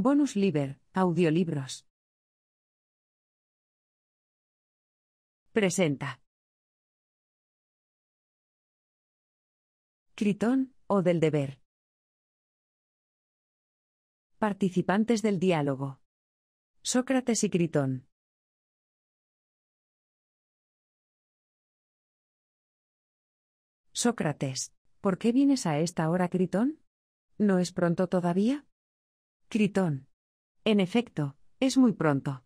Bonus Liber, audiolibros. Presenta. Critón, o del deber. Participantes del diálogo. Sócrates y Critón. Sócrates, ¿por qué vienes a esta hora, Critón? ¿No es pronto todavía? Critón. En efecto, es muy pronto.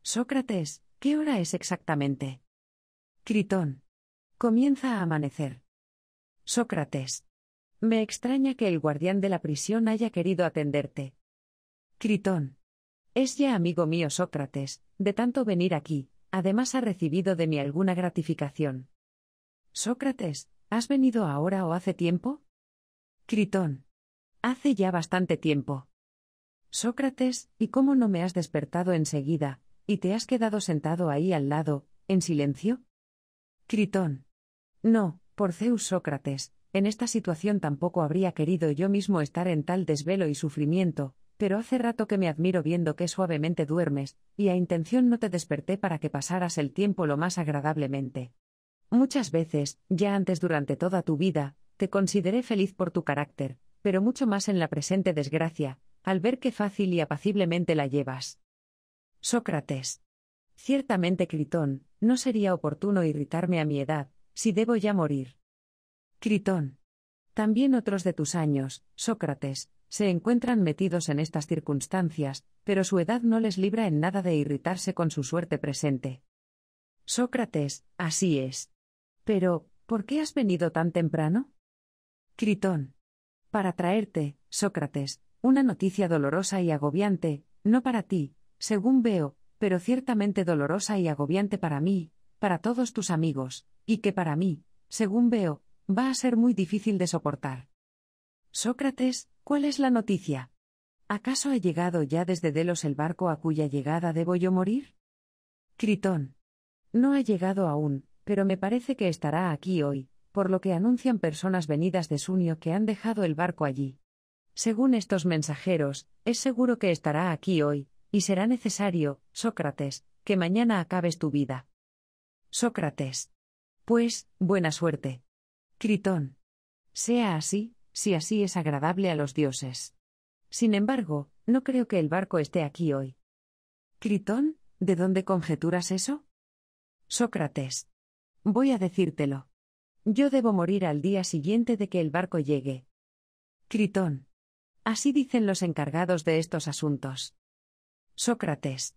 Sócrates, ¿qué hora es exactamente? Critón. Comienza a amanecer. Sócrates. Me extraña que el guardián de la prisión haya querido atenderte. Critón. Es ya amigo mío Sócrates, de tanto venir aquí, además ha recibido de mí alguna gratificación. Sócrates, ¿has venido ahora o hace tiempo? Critón. Hace ya bastante tiempo. Sócrates, ¿y cómo no me has despertado enseguida, y te has quedado sentado ahí al lado, en silencio? Critón. No, por Zeus Sócrates, en esta situación tampoco habría querido yo mismo estar en tal desvelo y sufrimiento, pero hace rato que me admiro viendo que suavemente duermes, y a intención no te desperté para que pasaras el tiempo lo más agradablemente. Muchas veces, ya antes durante toda tu vida, te consideré feliz por tu carácter, pero mucho más en la presente desgracia, al ver qué fácil y apaciblemente la llevas. Sócrates. Ciertamente, Critón, no sería oportuno irritarme a mi edad, si debo ya morir. Critón. También otros de tus años, Sócrates, se encuentran metidos en estas circunstancias, pero su edad no les libra en nada de irritarse con su suerte presente. Sócrates, así es. Pero, ¿por qué has venido tan temprano? Critón. Para traerte, Sócrates, una noticia dolorosa y agobiante, no para ti, según veo, pero ciertamente dolorosa y agobiante para mí, para todos tus amigos, y que para mí, según veo, va a ser muy difícil de soportar. Sócrates, ¿cuál es la noticia? ¿Acaso ha llegado ya desde Delos el barco a cuya llegada debo yo morir? Critón. No ha llegado aún, pero me parece que estará aquí hoy, por lo que anuncian personas venidas de Sunio que han dejado el barco allí. Según estos mensajeros, es seguro que estará aquí hoy, y será necesario, Sócrates, que mañana acabes tu vida. Sócrates. Pues, buena suerte. Critón. Sea así, si así es agradable a los dioses. Sin embargo, no creo que el barco esté aquí hoy. Critón, ¿de dónde conjeturas eso? Sócrates. Voy a decírtelo. Yo debo morir al día siguiente de que el barco llegue. Critón. Así dicen los encargados de estos asuntos. Sócrates.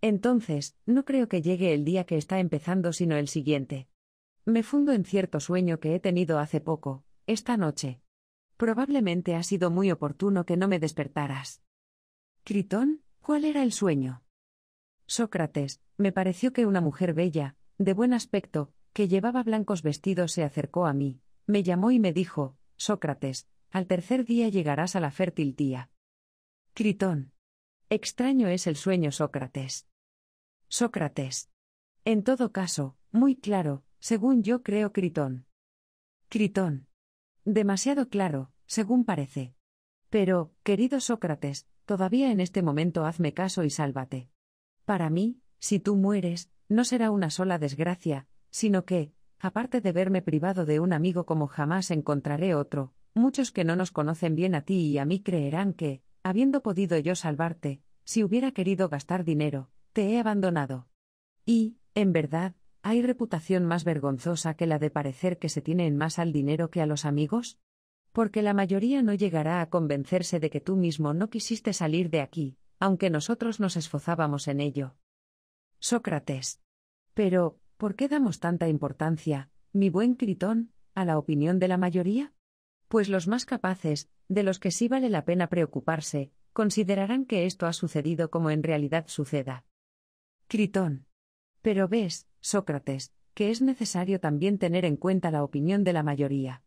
Entonces, no creo que llegue el día que está empezando, sino el siguiente. Me fundo en cierto sueño que he tenido hace poco, esta noche. Probablemente ha sido muy oportuno que no me despertaras. Critón, ¿cuál era el sueño? Sócrates, me pareció que una mujer bella, de buen aspecto, que llevaba blancos vestidos se acercó a mí, me llamó y me dijo, Sócrates, al tercer día llegarás a la fértil tía. Critón. Extraño es el sueño, Sócrates. Sócrates. En todo caso, muy claro, según yo creo, Critón. Critón. Demasiado claro, según parece. Pero, querido Sócrates, todavía en este momento hazme caso y sálvate. Para mí, si tú mueres, no será una sola desgracia, sino que, aparte de verme privado de un amigo como jamás encontraré otro, Muchos que no nos conocen bien a ti y a mí creerán que, habiendo podido yo salvarte, si hubiera querido gastar dinero, te he abandonado. Y, en verdad, ¿hay reputación más vergonzosa que la de parecer que se tiene en más al dinero que a los amigos? Porque la mayoría no llegará a convencerse de que tú mismo no quisiste salir de aquí, aunque nosotros nos esforzábamos en ello. Sócrates. Pero, ¿por qué damos tanta importancia, mi buen Critón, a la opinión de la mayoría? pues los más capaces, de los que sí vale la pena preocuparse, considerarán que esto ha sucedido como en realidad suceda. Critón. Pero ves, Sócrates, que es necesario también tener en cuenta la opinión de la mayoría.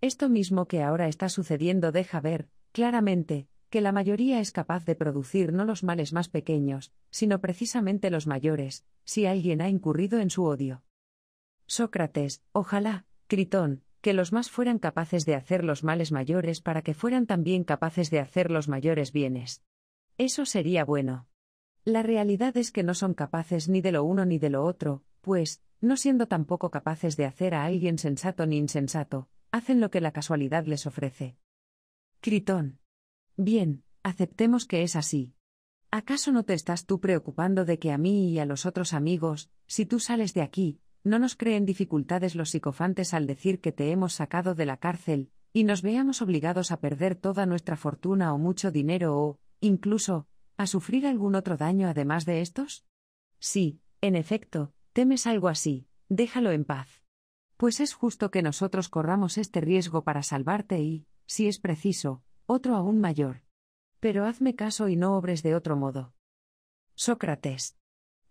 Esto mismo que ahora está sucediendo deja ver, claramente, que la mayoría es capaz de producir no los males más pequeños, sino precisamente los mayores, si alguien ha incurrido en su odio. Sócrates, ojalá, Critón, que los más fueran capaces de hacer los males mayores para que fueran también capaces de hacer los mayores bienes. Eso sería bueno. La realidad es que no son capaces ni de lo uno ni de lo otro, pues, no siendo tampoco capaces de hacer a alguien sensato ni insensato, hacen lo que la casualidad les ofrece. Critón. Bien, aceptemos que es así. ¿Acaso no te estás tú preocupando de que a mí y a los otros amigos, si tú sales de aquí, no nos creen dificultades los psicofantes al decir que te hemos sacado de la cárcel, y nos veamos obligados a perder toda nuestra fortuna o mucho dinero o, incluso, a sufrir algún otro daño además de estos? Sí, en efecto, temes algo así, déjalo en paz. Pues es justo que nosotros corramos este riesgo para salvarte y, si es preciso, otro aún mayor. Pero hazme caso y no obres de otro modo. Sócrates.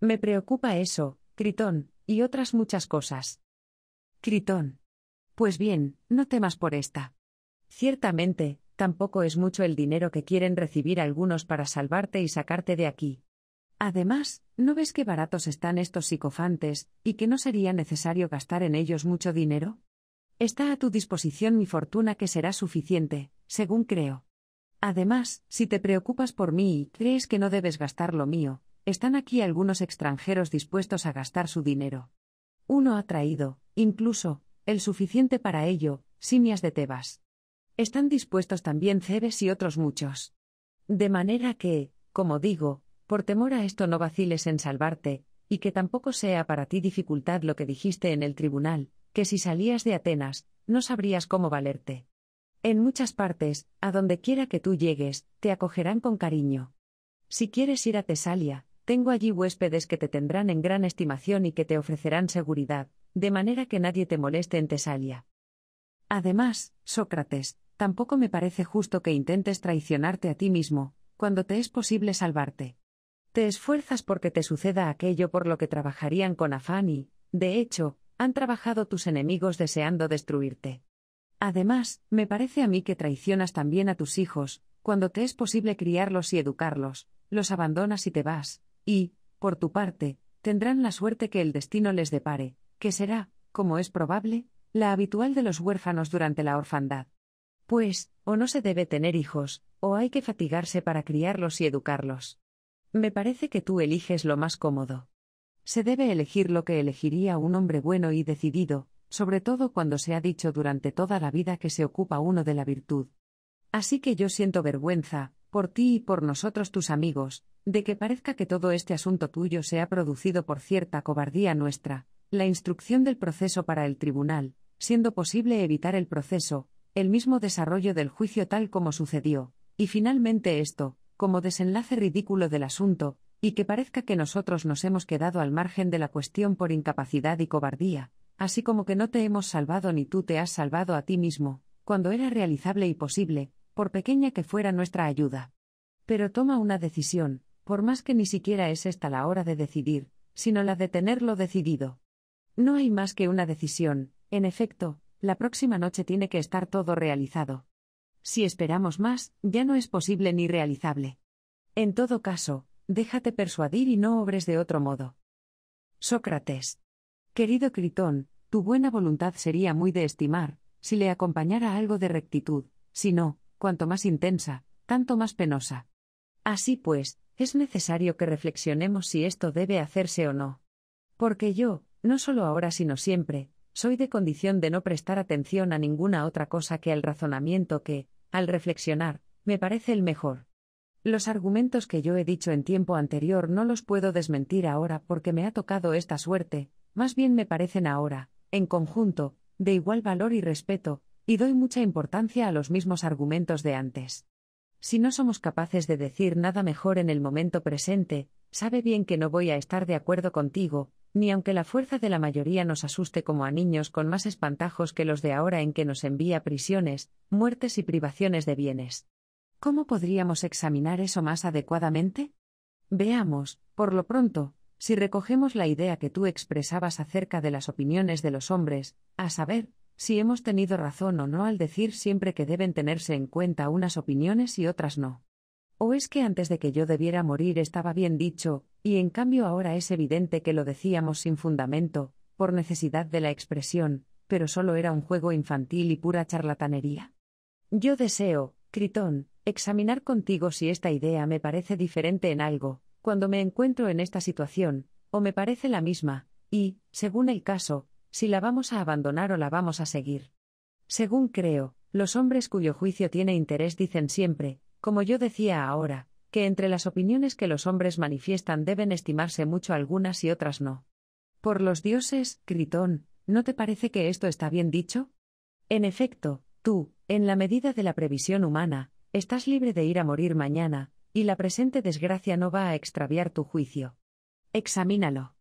Me preocupa eso, Critón, y otras muchas cosas. Critón. Pues bien, no temas por esta. Ciertamente, tampoco es mucho el dinero que quieren recibir algunos para salvarte y sacarte de aquí. Además, ¿no ves qué baratos están estos psicofantes, y que no sería necesario gastar en ellos mucho dinero? Está a tu disposición mi fortuna que será suficiente, según creo. Además, si te preocupas por mí y crees que no debes gastar lo mío, están aquí algunos extranjeros dispuestos a gastar su dinero. Uno ha traído, incluso, el suficiente para ello, simias de Tebas. Están dispuestos también Cebes y otros muchos. De manera que, como digo, por temor a esto no vaciles en salvarte, y que tampoco sea para ti dificultad lo que dijiste en el tribunal, que si salías de Atenas, no sabrías cómo valerte. En muchas partes, a donde quiera que tú llegues, te acogerán con cariño. Si quieres ir a Tesalia, tengo allí huéspedes que te tendrán en gran estimación y que te ofrecerán seguridad, de manera que nadie te moleste en Tesalia. Además, Sócrates, tampoco me parece justo que intentes traicionarte a ti mismo, cuando te es posible salvarte. Te esfuerzas porque te suceda aquello por lo que trabajarían con afán y, de hecho, han trabajado tus enemigos deseando destruirte. Además, me parece a mí que traicionas también a tus hijos, cuando te es posible criarlos y educarlos, los abandonas y te vas, y, por tu parte, tendrán la suerte que el destino les depare, que será, como es probable, la habitual de los huérfanos durante la orfandad. Pues, o no se debe tener hijos, o hay que fatigarse para criarlos y educarlos. Me parece que tú eliges lo más cómodo. Se debe elegir lo que elegiría un hombre bueno y decidido, sobre todo cuando se ha dicho durante toda la vida que se ocupa uno de la virtud. Así que yo siento vergüenza, por ti y por nosotros tus amigos, de que parezca que todo este asunto tuyo se ha producido por cierta cobardía nuestra, la instrucción del proceso para el tribunal, siendo posible evitar el proceso, el mismo desarrollo del juicio tal como sucedió, y finalmente esto, como desenlace ridículo del asunto, y que parezca que nosotros nos hemos quedado al margen de la cuestión por incapacidad y cobardía, así como que no te hemos salvado ni tú te has salvado a ti mismo, cuando era realizable y posible, por pequeña que fuera nuestra ayuda. Pero toma una decisión, por más que ni siquiera es esta la hora de decidir, sino la de tenerlo decidido. No hay más que una decisión, en efecto, la próxima noche tiene que estar todo realizado. Si esperamos más, ya no es posible ni realizable. En todo caso, déjate persuadir y no obres de otro modo. Sócrates. Querido Critón, tu buena voluntad sería muy de estimar, si le acompañara algo de rectitud, si no, cuanto más intensa, tanto más penosa. Así pues, es necesario que reflexionemos si esto debe hacerse o no. Porque yo, no solo ahora sino siempre, soy de condición de no prestar atención a ninguna otra cosa que al razonamiento que, al reflexionar, me parece el mejor. Los argumentos que yo he dicho en tiempo anterior no los puedo desmentir ahora porque me ha tocado esta suerte, más bien me parecen ahora, en conjunto, de igual valor y respeto, y doy mucha importancia a los mismos argumentos de antes. Si no somos capaces de decir nada mejor en el momento presente, sabe bien que no voy a estar de acuerdo contigo, ni aunque la fuerza de la mayoría nos asuste como a niños con más espantajos que los de ahora en que nos envía prisiones, muertes y privaciones de bienes. ¿Cómo podríamos examinar eso más adecuadamente? Veamos, por lo pronto, si recogemos la idea que tú expresabas acerca de las opiniones de los hombres, a saber, si hemos tenido razón o no al decir siempre que deben tenerse en cuenta unas opiniones y otras no. ¿O es que antes de que yo debiera morir estaba bien dicho, y en cambio ahora es evidente que lo decíamos sin fundamento, por necesidad de la expresión, pero solo era un juego infantil y pura charlatanería? Yo deseo, Critón, examinar contigo si esta idea me parece diferente en algo, cuando me encuentro en esta situación, o me parece la misma, y, según el caso, si la vamos a abandonar o la vamos a seguir. Según creo, los hombres cuyo juicio tiene interés dicen siempre, como yo decía ahora, que entre las opiniones que los hombres manifiestan deben estimarse mucho algunas y otras no. Por los dioses, Critón, ¿no te parece que esto está bien dicho? En efecto, tú, en la medida de la previsión humana, estás libre de ir a morir mañana, y la presente desgracia no va a extraviar tu juicio. Examínalo.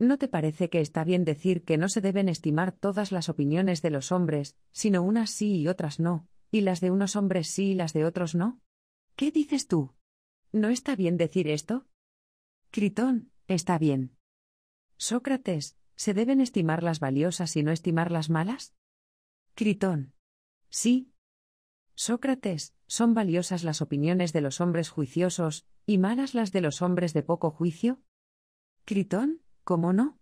¿No te parece que está bien decir que no se deben estimar todas las opiniones de los hombres, sino unas sí y otras no, y las de unos hombres sí y las de otros no? ¿Qué dices tú? ¿No está bien decir esto? Critón, está bien. Sócrates, ¿se deben estimar las valiosas y no estimar las malas? Critón. Sí. Sócrates, ¿son valiosas las opiniones de los hombres juiciosos y malas las de los hombres de poco juicio? Critón, ¿Cómo no?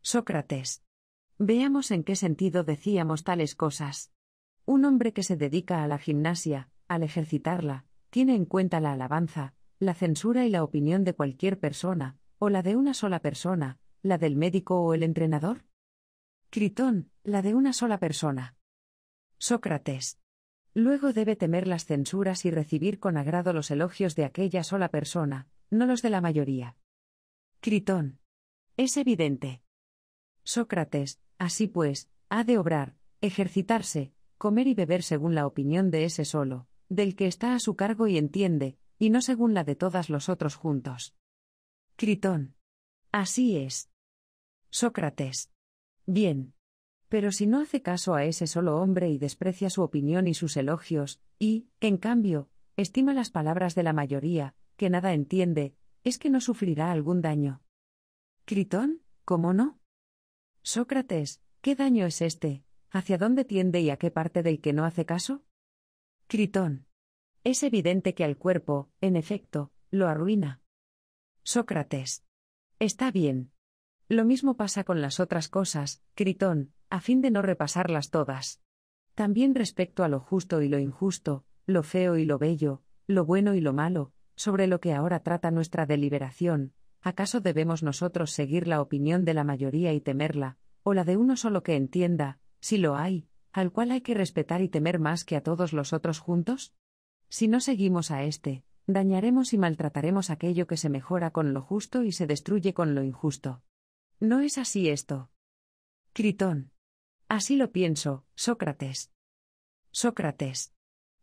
Sócrates. Veamos en qué sentido decíamos tales cosas. Un hombre que se dedica a la gimnasia, al ejercitarla, tiene en cuenta la alabanza, la censura y la opinión de cualquier persona, o la de una sola persona, la del médico o el entrenador? Critón, la de una sola persona. Sócrates. Luego debe temer las censuras y recibir con agrado los elogios de aquella sola persona, no los de la mayoría. Critón. Es evidente. Sócrates, así pues, ha de obrar, ejercitarse, comer y beber según la opinión de ese solo, del que está a su cargo y entiende, y no según la de todos los otros juntos. Critón. Así es. Sócrates. Bien. Pero si no hace caso a ese solo hombre y desprecia su opinión y sus elogios, y, en cambio, estima las palabras de la mayoría, que nada entiende, es que no sufrirá algún daño. Critón, ¿cómo no? Sócrates, ¿qué daño es este? ¿Hacia dónde tiende y a qué parte del que no hace caso? Critón. Es evidente que al cuerpo, en efecto, lo arruina. Sócrates. Está bien. Lo mismo pasa con las otras cosas, Critón, a fin de no repasarlas todas. También respecto a lo justo y lo injusto, lo feo y lo bello, lo bueno y lo malo, sobre lo que ahora trata nuestra deliberación, ¿acaso debemos nosotros seguir la opinión de la mayoría y temerla, o la de uno solo que entienda, si lo hay, al cual hay que respetar y temer más que a todos los otros juntos? Si no seguimos a éste, dañaremos y maltrataremos aquello que se mejora con lo justo y se destruye con lo injusto. ¿No es así esto? Critón. Así lo pienso, Sócrates. Sócrates.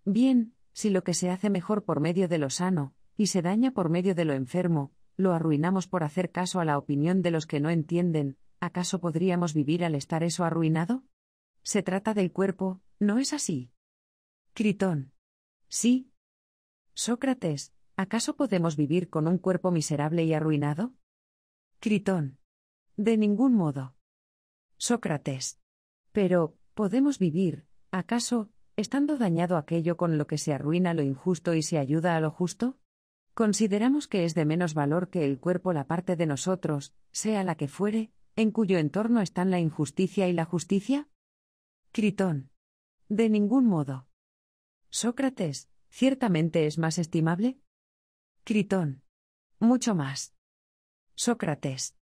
Bien, si lo que se hace mejor por medio de lo sano, y se daña por medio de lo enfermo, lo arruinamos por hacer caso a la opinión de los que no entienden, ¿acaso podríamos vivir al estar eso arruinado? Se trata del cuerpo, ¿no es así? Critón. Sí. Sócrates, ¿acaso podemos vivir con un cuerpo miserable y arruinado? Critón. De ningún modo. Sócrates. Pero, ¿podemos vivir, acaso, estando dañado aquello con lo que se arruina lo injusto y se ayuda a lo justo? Consideramos que es de menos valor que el cuerpo la parte de nosotros, sea la que fuere, en cuyo entorno están la injusticia y la justicia? Critón. De ningún modo. Sócrates, ¿ciertamente es más estimable? Critón. Mucho más. Sócrates.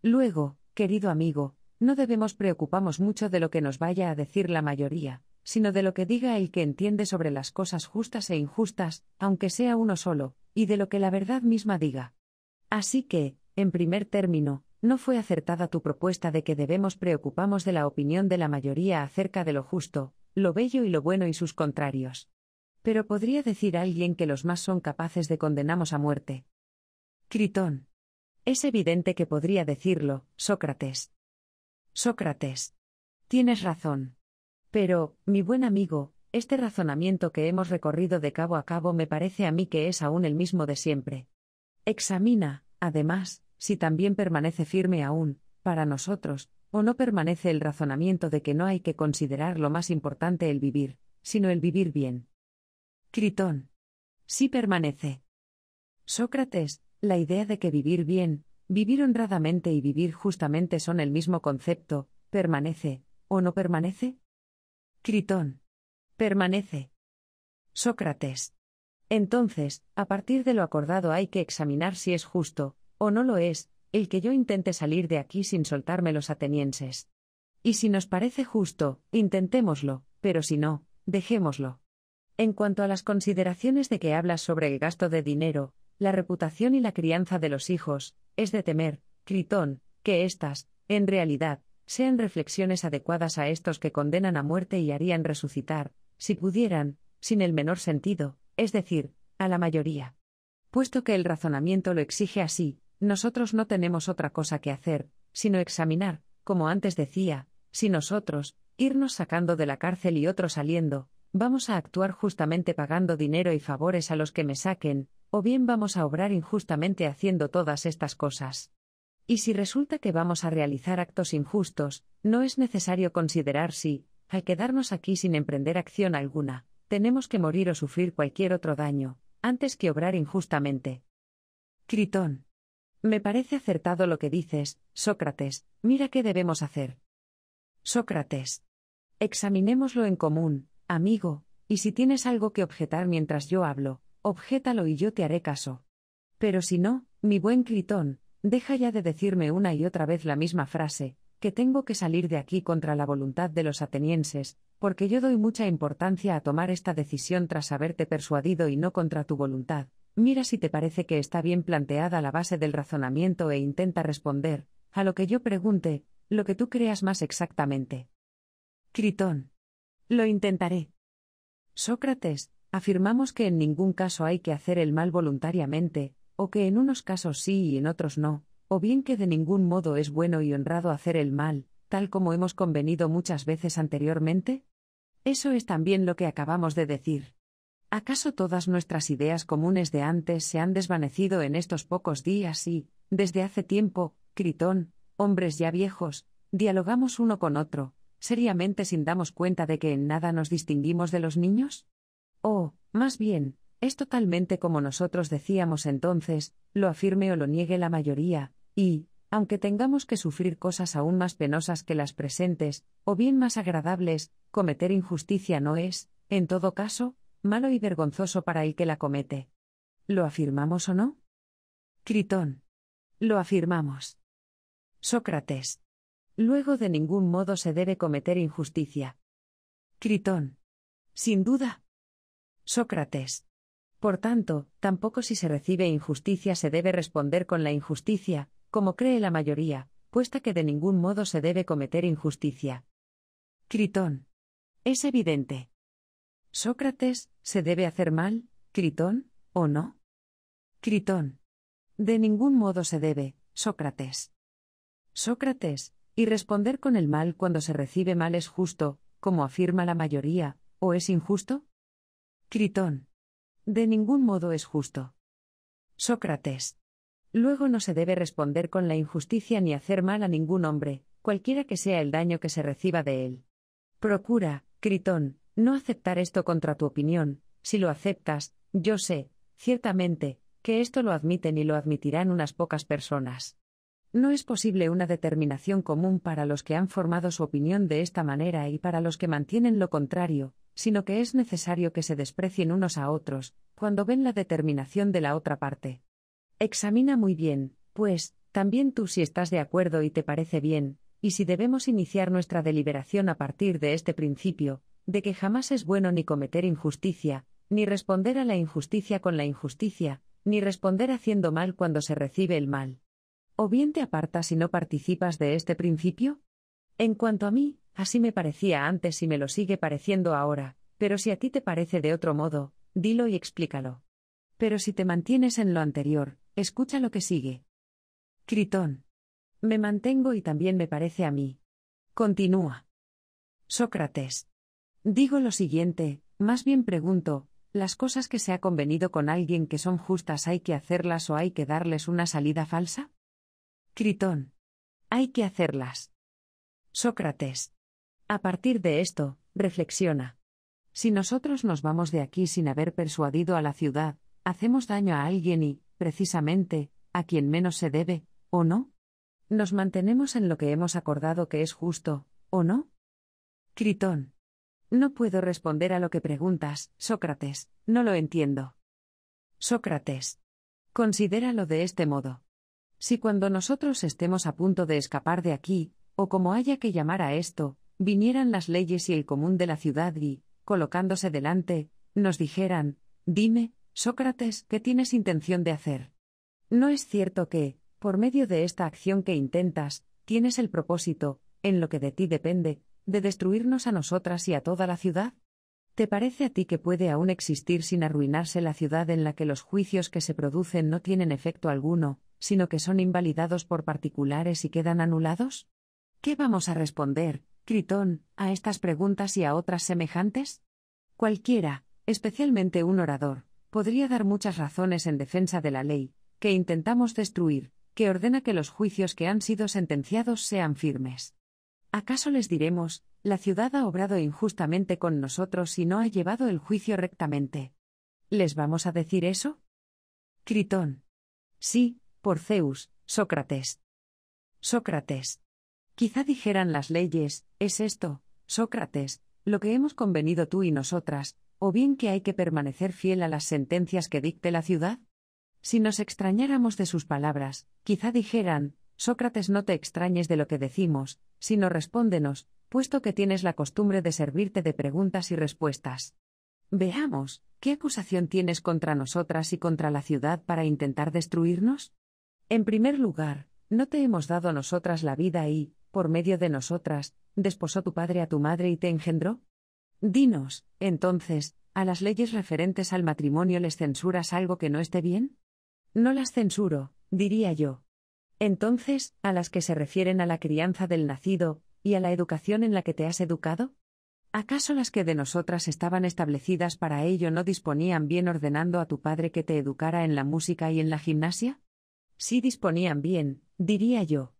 Luego, querido amigo, no debemos preocuparnos mucho de lo que nos vaya a decir la mayoría, sino de lo que diga el que entiende sobre las cosas justas e injustas, aunque sea uno solo, y de lo que la verdad misma diga. Así que, en primer término, no fue acertada tu propuesta de que debemos preocuparnos de la opinión de la mayoría acerca de lo justo, lo bello y lo bueno y sus contrarios. Pero podría decir alguien que los más son capaces de condenamos a muerte. Critón. Es evidente que podría decirlo, Sócrates. Sócrates. Tienes razón. Pero, mi buen amigo, este razonamiento que hemos recorrido de cabo a cabo me parece a mí que es aún el mismo de siempre. Examina, además, si también permanece firme aún, para nosotros, o no permanece el razonamiento de que no hay que considerar lo más importante el vivir, sino el vivir bien. Critón. Sí permanece. Sócrates, la idea de que vivir bien, vivir honradamente y vivir justamente son el mismo concepto, permanece, o no permanece? Critón. Permanece. Sócrates. Entonces, a partir de lo acordado hay que examinar si es justo, o no lo es, el que yo intente salir de aquí sin soltarme los atenienses. Y si nos parece justo, intentémoslo, pero si no, dejémoslo. En cuanto a las consideraciones de que hablas sobre el gasto de dinero, la reputación y la crianza de los hijos, es de temer, Critón, que éstas, en realidad, sean reflexiones adecuadas a estos que condenan a muerte y harían resucitar, si pudieran, sin el menor sentido, es decir, a la mayoría. Puesto que el razonamiento lo exige así, nosotros no tenemos otra cosa que hacer, sino examinar, como antes decía, si nosotros, irnos sacando de la cárcel y otros saliendo, vamos a actuar justamente pagando dinero y favores a los que me saquen, o bien vamos a obrar injustamente haciendo todas estas cosas. Y si resulta que vamos a realizar actos injustos, no es necesario considerar si, al quedarnos aquí sin emprender acción alguna, tenemos que morir o sufrir cualquier otro daño, antes que obrar injustamente. Critón. Me parece acertado lo que dices, Sócrates, mira qué debemos hacer. Sócrates. Examinémoslo en común, amigo, y si tienes algo que objetar mientras yo hablo, objétalo y yo te haré caso. Pero si no, mi buen Critón, deja ya de decirme una y otra vez la misma frase, que tengo que salir de aquí contra la voluntad de los atenienses, porque yo doy mucha importancia a tomar esta decisión tras haberte persuadido y no contra tu voluntad. Mira si te parece que está bien planteada la base del razonamiento e intenta responder, a lo que yo pregunte, lo que tú creas más exactamente. Critón. Lo intentaré. Sócrates, afirmamos que en ningún caso hay que hacer el mal voluntariamente, o que en unos casos sí y en otros no, o bien que de ningún modo es bueno y honrado hacer el mal, tal como hemos convenido muchas veces anteriormente? Eso es también lo que acabamos de decir. ¿Acaso todas nuestras ideas comunes de antes se han desvanecido en estos pocos días y, desde hace tiempo, Critón, hombres ya viejos, dialogamos uno con otro, seriamente sin damos cuenta de que en nada nos distinguimos de los niños? O, más bien, es totalmente como nosotros decíamos entonces, lo afirme o lo niegue la mayoría, y, aunque tengamos que sufrir cosas aún más penosas que las presentes, o bien más agradables, cometer injusticia no es, en todo caso, malo y vergonzoso para el que la comete. ¿Lo afirmamos o no? Critón. Lo afirmamos. Sócrates. Luego de ningún modo se debe cometer injusticia. Critón. Sin duda. Sócrates. Por tanto, tampoco si se recibe injusticia se debe responder con la injusticia, como cree la mayoría, puesta que de ningún modo se debe cometer injusticia. Critón. Es evidente. Sócrates, ¿se debe hacer mal, Critón, o no? Critón. De ningún modo se debe, Sócrates. Sócrates, y responder con el mal cuando se recibe mal es justo, como afirma la mayoría, o es injusto? Critón. De ningún modo es justo. Sócrates. Luego no se debe responder con la injusticia ni hacer mal a ningún hombre, cualquiera que sea el daño que se reciba de él. Procura, Critón, no aceptar esto contra tu opinión, si lo aceptas, yo sé, ciertamente, que esto lo admiten y lo admitirán unas pocas personas. No es posible una determinación común para los que han formado su opinión de esta manera y para los que mantienen lo contrario, sino que es necesario que se desprecien unos a otros, cuando ven la determinación de la otra parte. Examina muy bien, pues, también tú si estás de acuerdo y te parece bien, y si debemos iniciar nuestra deliberación a partir de este principio, de que jamás es bueno ni cometer injusticia, ni responder a la injusticia con la injusticia, ni responder haciendo mal cuando se recibe el mal. ¿O bien te apartas y no participas de este principio? En cuanto a mí, así me parecía antes y me lo sigue pareciendo ahora, pero si a ti te parece de otro modo, dilo y explícalo. Pero si te mantienes en lo anterior, escucha lo que sigue. Critón. Me mantengo y también me parece a mí. Continúa. Sócrates. Digo lo siguiente, más bien pregunto, las cosas que se ha convenido con alguien que son justas hay que hacerlas o hay que darles una salida falsa? Critón. Hay que hacerlas. Sócrates. A partir de esto, reflexiona. Si nosotros nos vamos de aquí sin haber persuadido a la ciudad, hacemos daño a alguien y, precisamente, a quien menos se debe, ¿o no? ¿Nos mantenemos en lo que hemos acordado que es justo, o no? Critón. No puedo responder a lo que preguntas, Sócrates, no lo entiendo. Sócrates. Considéralo de este modo. Si cuando nosotros estemos a punto de escapar de aquí, o como haya que llamar a esto, vinieran las leyes y el común de la ciudad y, colocándose delante, nos dijeran, dime, Sócrates, ¿qué tienes intención de hacer? ¿No es cierto que, por medio de esta acción que intentas, tienes el propósito, en lo que de ti depende, de destruirnos a nosotras y a toda la ciudad? ¿Te parece a ti que puede aún existir sin arruinarse la ciudad en la que los juicios que se producen no tienen efecto alguno, sino que son invalidados por particulares y quedan anulados? ¿Qué vamos a responder, Critón, a estas preguntas y a otras semejantes? Cualquiera, especialmente un orador, podría dar muchas razones en defensa de la ley, que intentamos destruir, que ordena que los juicios que han sido sentenciados sean firmes. ¿Acaso les diremos, la ciudad ha obrado injustamente con nosotros y no ha llevado el juicio rectamente? ¿Les vamos a decir eso? Critón. Sí, por Zeus, Sócrates. Sócrates. Quizá dijeran las leyes, es esto, Sócrates, lo que hemos convenido tú y nosotras, ¿O bien que hay que permanecer fiel a las sentencias que dicte la ciudad? Si nos extrañáramos de sus palabras, quizá dijeran, Sócrates no te extrañes de lo que decimos, sino respóndenos, puesto que tienes la costumbre de servirte de preguntas y respuestas. Veamos, ¿qué acusación tienes contra nosotras y contra la ciudad para intentar destruirnos? En primer lugar, no te hemos dado nosotras la vida y, por medio de nosotras, desposó tu padre a tu madre y te engendró. Dinos, entonces, ¿a las leyes referentes al matrimonio les censuras algo que no esté bien? No las censuro, diría yo. Entonces, ¿a las que se refieren a la crianza del nacido, y a la educación en la que te has educado? ¿Acaso las que de nosotras estaban establecidas para ello no disponían bien ordenando a tu padre que te educara en la música y en la gimnasia? Sí disponían bien, diría yo.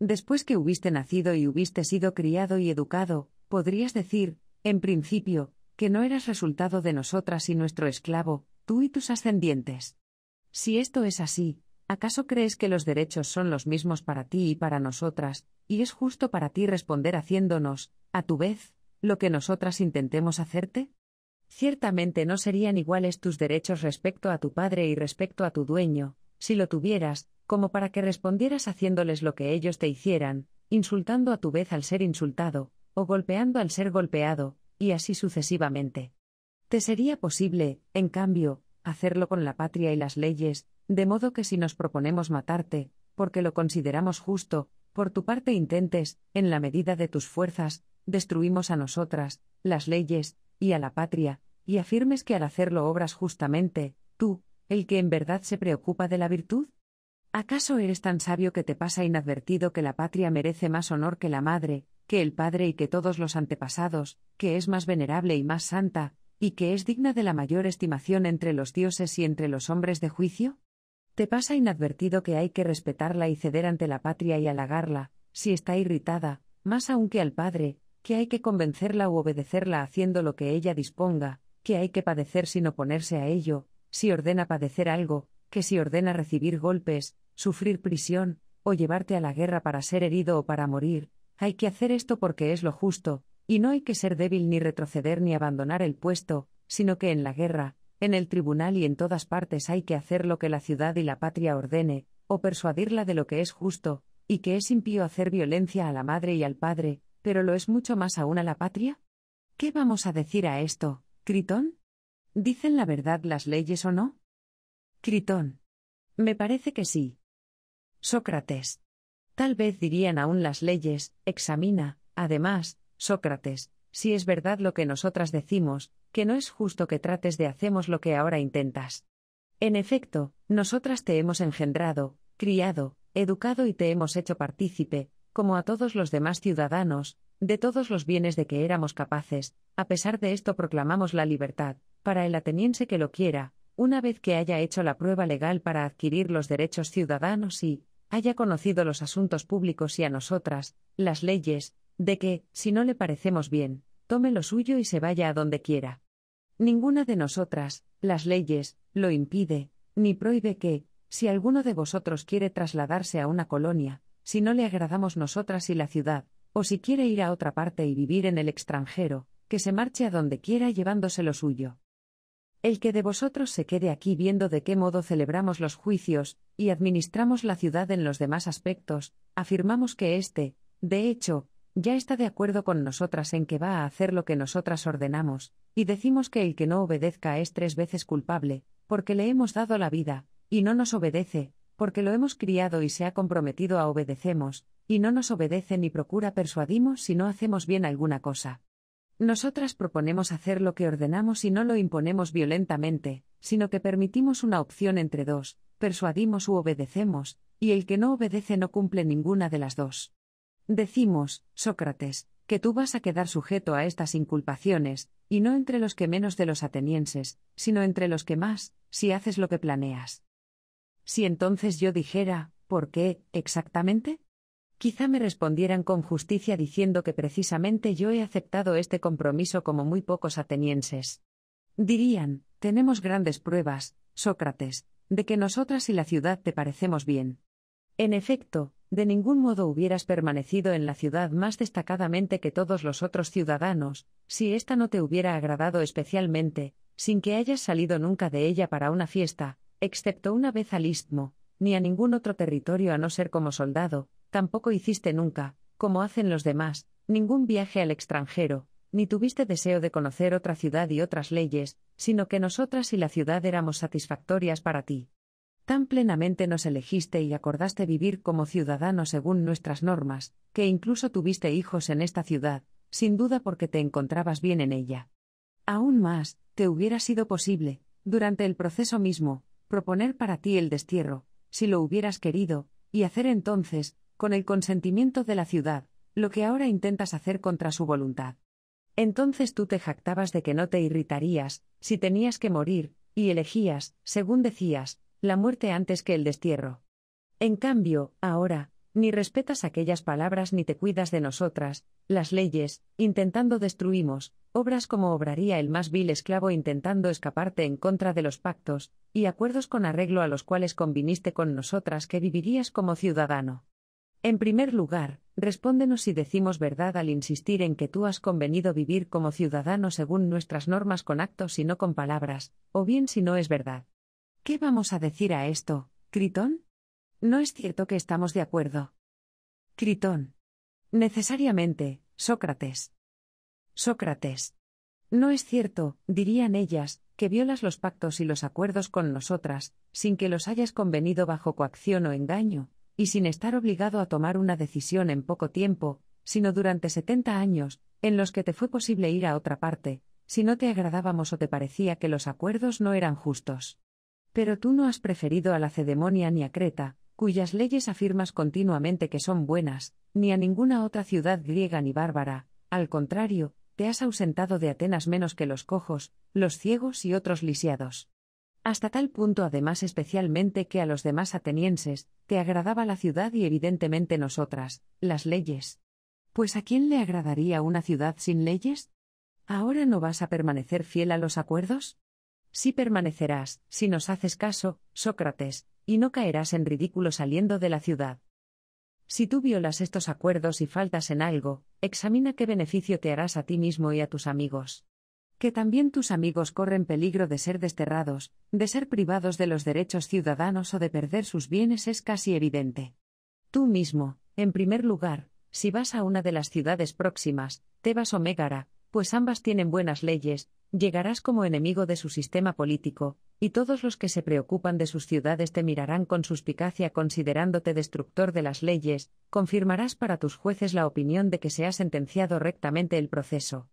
Después que hubiste nacido y hubiste sido criado y educado, podrías decir, en principio, que no eras resultado de nosotras y nuestro esclavo, tú y tus ascendientes. Si esto es así, ¿acaso crees que los derechos son los mismos para ti y para nosotras, y es justo para ti responder haciéndonos, a tu vez, lo que nosotras intentemos hacerte? Ciertamente no serían iguales tus derechos respecto a tu padre y respecto a tu dueño, si lo tuvieras, como para que respondieras haciéndoles lo que ellos te hicieran, insultando a tu vez al ser insultado, o golpeando al ser golpeado, y así sucesivamente. Te sería posible, en cambio, hacerlo con la patria y las leyes, de modo que si nos proponemos matarte, porque lo consideramos justo, por tu parte intentes, en la medida de tus fuerzas, destruimos a nosotras, las leyes, y a la patria, y afirmes que al hacerlo obras justamente, tú, el que en verdad se preocupa de la virtud? ¿Acaso eres tan sabio que te pasa inadvertido que la patria merece más honor que la madre, que el Padre y que todos los antepasados, que es más venerable y más santa, y que es digna de la mayor estimación entre los dioses y entre los hombres de juicio? ¿Te pasa inadvertido que hay que respetarla y ceder ante la patria y halagarla, si está irritada, más aún que al Padre, que hay que convencerla u obedecerla haciendo lo que ella disponga, que hay que padecer sin oponerse a ello, si ordena padecer algo, que si ordena recibir golpes, sufrir prisión, o llevarte a la guerra para ser herido o para morir, hay que hacer esto porque es lo justo, y no hay que ser débil ni retroceder ni abandonar el puesto, sino que en la guerra, en el tribunal y en todas partes hay que hacer lo que la ciudad y la patria ordene, o persuadirla de lo que es justo, y que es impío hacer violencia a la madre y al padre, pero lo es mucho más aún a la patria. ¿Qué vamos a decir a esto, Critón? ¿Dicen la verdad las leyes o no? Critón. Me parece que sí. Sócrates. Tal vez dirían aún las leyes, examina, además, Sócrates, si es verdad lo que nosotras decimos, que no es justo que trates de hacemos lo que ahora intentas. En efecto, nosotras te hemos engendrado, criado, educado y te hemos hecho partícipe, como a todos los demás ciudadanos, de todos los bienes de que éramos capaces, a pesar de esto proclamamos la libertad, para el ateniense que lo quiera, una vez que haya hecho la prueba legal para adquirir los derechos ciudadanos y, haya conocido los asuntos públicos y a nosotras, las leyes, de que, si no le parecemos bien, tome lo suyo y se vaya a donde quiera. Ninguna de nosotras, las leyes, lo impide, ni prohíbe que, si alguno de vosotros quiere trasladarse a una colonia, si no le agradamos nosotras y la ciudad, o si quiere ir a otra parte y vivir en el extranjero, que se marche a donde quiera llevándose lo suyo. El que de vosotros se quede aquí viendo de qué modo celebramos los juicios, y administramos la ciudad en los demás aspectos, afirmamos que éste, de hecho, ya está de acuerdo con nosotras en que va a hacer lo que nosotras ordenamos, y decimos que el que no obedezca es tres veces culpable, porque le hemos dado la vida, y no nos obedece, porque lo hemos criado y se ha comprometido a obedecemos, y no nos obedece ni procura persuadimos si no hacemos bien alguna cosa. Nosotras proponemos hacer lo que ordenamos y no lo imponemos violentamente, sino que permitimos una opción entre dos, persuadimos u obedecemos, y el que no obedece no cumple ninguna de las dos. Decimos, Sócrates, que tú vas a quedar sujeto a estas inculpaciones, y no entre los que menos de los atenienses, sino entre los que más, si haces lo que planeas. Si entonces yo dijera, ¿por qué, exactamente? Quizá me respondieran con justicia diciendo que precisamente yo he aceptado este compromiso como muy pocos atenienses. Dirían, tenemos grandes pruebas, Sócrates, de que nosotras y la ciudad te parecemos bien. En efecto, de ningún modo hubieras permanecido en la ciudad más destacadamente que todos los otros ciudadanos, si ésta no te hubiera agradado especialmente, sin que hayas salido nunca de ella para una fiesta, excepto una vez al istmo, ni a ningún otro territorio a no ser como soldado, tampoco hiciste nunca, como hacen los demás, ningún viaje al extranjero, ni tuviste deseo de conocer otra ciudad y otras leyes, sino que nosotras y la ciudad éramos satisfactorias para ti. Tan plenamente nos elegiste y acordaste vivir como ciudadano según nuestras normas, que incluso tuviste hijos en esta ciudad, sin duda porque te encontrabas bien en ella. Aún más, te hubiera sido posible, durante el proceso mismo, proponer para ti el destierro, si lo hubieras querido, y hacer entonces, con el consentimiento de la ciudad, lo que ahora intentas hacer contra su voluntad. Entonces tú te jactabas de que no te irritarías, si tenías que morir, y elegías, según decías, la muerte antes que el destierro. En cambio, ahora, ni respetas aquellas palabras ni te cuidas de nosotras, las leyes, intentando destruimos, obras como obraría el más vil esclavo intentando escaparte en contra de los pactos, y acuerdos con arreglo a los cuales conviniste con nosotras que vivirías como ciudadano. En primer lugar, respóndenos si decimos verdad al insistir en que tú has convenido vivir como ciudadano según nuestras normas con actos y no con palabras, o bien si no es verdad. ¿Qué vamos a decir a esto, Critón? No es cierto que estamos de acuerdo. Critón. Necesariamente, Sócrates. Sócrates. No es cierto, dirían ellas, que violas los pactos y los acuerdos con nosotras, sin que los hayas convenido bajo coacción o engaño, y sin estar obligado a tomar una decisión en poco tiempo, sino durante setenta años, en los que te fue posible ir a otra parte, si no te agradábamos o te parecía que los acuerdos no eran justos. Pero tú no has preferido a la Cedemonia ni a Creta, cuyas leyes afirmas continuamente que son buenas, ni a ninguna otra ciudad griega ni bárbara, al contrario, te has ausentado de Atenas menos que los cojos, los ciegos y otros lisiados. Hasta tal punto además especialmente que a los demás atenienses, te agradaba la ciudad y evidentemente nosotras, las leyes. Pues ¿a quién le agradaría una ciudad sin leyes? ¿Ahora no vas a permanecer fiel a los acuerdos? Sí permanecerás, si nos haces caso, Sócrates, y no caerás en ridículo saliendo de la ciudad. Si tú violas estos acuerdos y faltas en algo, examina qué beneficio te harás a ti mismo y a tus amigos que también tus amigos corren peligro de ser desterrados, de ser privados de los derechos ciudadanos o de perder sus bienes es casi evidente. Tú mismo, en primer lugar, si vas a una de las ciudades próximas, Tebas o Mégara, pues ambas tienen buenas leyes, llegarás como enemigo de su sistema político, y todos los que se preocupan de sus ciudades te mirarán con suspicacia considerándote destructor de las leyes, confirmarás para tus jueces la opinión de que se ha sentenciado rectamente el proceso.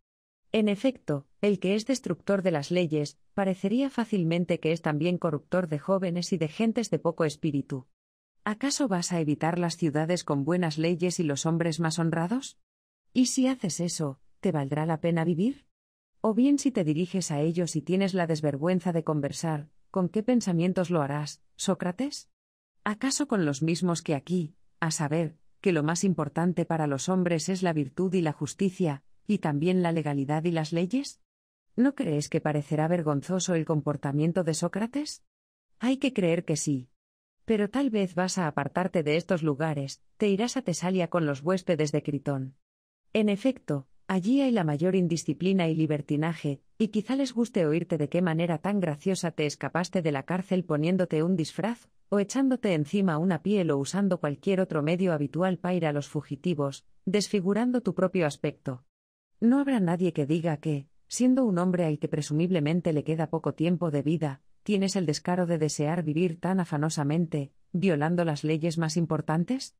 En efecto, el que es destructor de las leyes, parecería fácilmente que es también corruptor de jóvenes y de gentes de poco espíritu. ¿Acaso vas a evitar las ciudades con buenas leyes y los hombres más honrados? Y si haces eso, ¿te valdrá la pena vivir? O bien si te diriges a ellos y tienes la desvergüenza de conversar, ¿con qué pensamientos lo harás, Sócrates? ¿Acaso con los mismos que aquí, a saber, que lo más importante para los hombres es la virtud y la justicia, ¿Y también la legalidad y las leyes? ¿No crees que parecerá vergonzoso el comportamiento de Sócrates? Hay que creer que sí. Pero tal vez vas a apartarte de estos lugares, te irás a Tesalia con los huéspedes de Critón. En efecto, allí hay la mayor indisciplina y libertinaje, y quizá les guste oírte de qué manera tan graciosa te escapaste de la cárcel poniéndote un disfraz, o echándote encima una piel o usando cualquier otro medio habitual para ir a los fugitivos, desfigurando tu propio aspecto. No habrá nadie que diga que, siendo un hombre al que presumiblemente le queda poco tiempo de vida, tienes el descaro de desear vivir tan afanosamente, violando las leyes más importantes?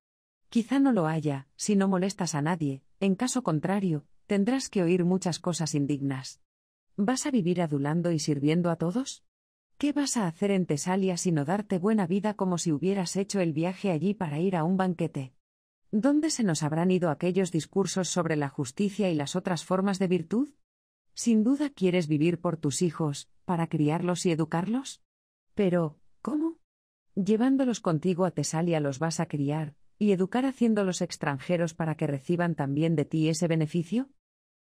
Quizá no lo haya, si no molestas a nadie, en caso contrario, tendrás que oír muchas cosas indignas. ¿Vas a vivir adulando y sirviendo a todos? ¿Qué vas a hacer en Tesalia sino darte buena vida como si hubieras hecho el viaje allí para ir a un banquete? ¿Dónde se nos habrán ido aquellos discursos sobre la justicia y las otras formas de virtud? Sin duda quieres vivir por tus hijos, para criarlos y educarlos. Pero, ¿cómo? Llevándolos contigo a Tesalia los vas a criar, y educar haciéndolos extranjeros para que reciban también de ti ese beneficio?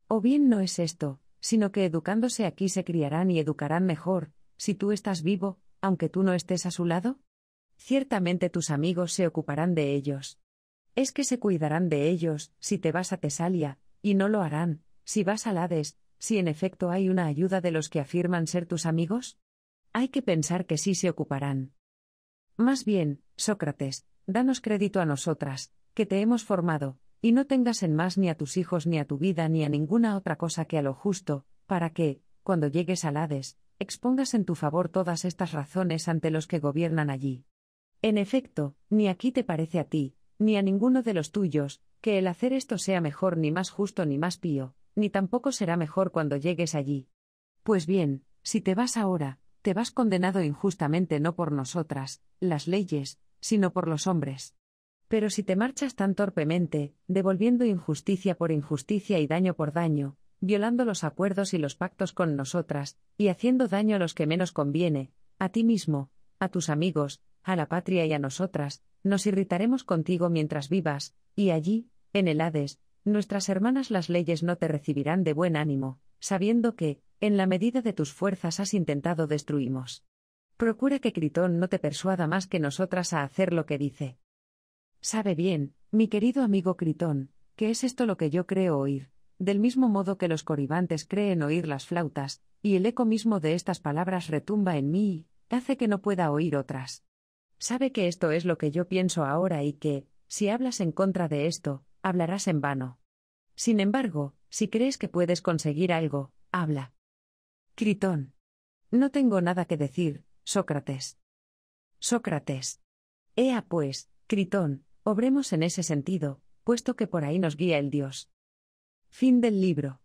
O bien no es esto, sino que educándose aquí se criarán y educarán mejor, si tú estás vivo, aunque tú no estés a su lado? Ciertamente tus amigos se ocuparán de ellos es que se cuidarán de ellos, si te vas a Tesalia, y no lo harán, si vas a Hades, si en efecto hay una ayuda de los que afirman ser tus amigos? Hay que pensar que sí se ocuparán. Más bien, Sócrates, danos crédito a nosotras, que te hemos formado, y no tengas en más ni a tus hijos ni a tu vida ni a ninguna otra cosa que a lo justo, para que, cuando llegues a Hades, expongas en tu favor todas estas razones ante los que gobiernan allí. En efecto, ni aquí te parece a ti, ni a ninguno de los tuyos, que el hacer esto sea mejor ni más justo ni más pío, ni tampoco será mejor cuando llegues allí. Pues bien, si te vas ahora, te vas condenado injustamente no por nosotras, las leyes, sino por los hombres. Pero si te marchas tan torpemente, devolviendo injusticia por injusticia y daño por daño, violando los acuerdos y los pactos con nosotras, y haciendo daño a los que menos conviene, a ti mismo, a tus amigos, a la patria y a nosotras, nos irritaremos contigo mientras vivas, y allí, en el Hades, nuestras hermanas las leyes no te recibirán de buen ánimo, sabiendo que, en la medida de tus fuerzas has intentado destruimos. Procura que Critón no te persuada más que nosotras a hacer lo que dice. Sabe bien, mi querido amigo Critón, que es esto lo que yo creo oír, del mismo modo que los coribantes creen oír las flautas, y el eco mismo de estas palabras retumba en mí hace que no pueda oír otras. Sabe que esto es lo que yo pienso ahora y que, si hablas en contra de esto, hablarás en vano. Sin embargo, si crees que puedes conseguir algo, habla. Critón. No tengo nada que decir, Sócrates. Sócrates. Ea pues, Critón, obremos en ese sentido, puesto que por ahí nos guía el Dios. Fin del libro.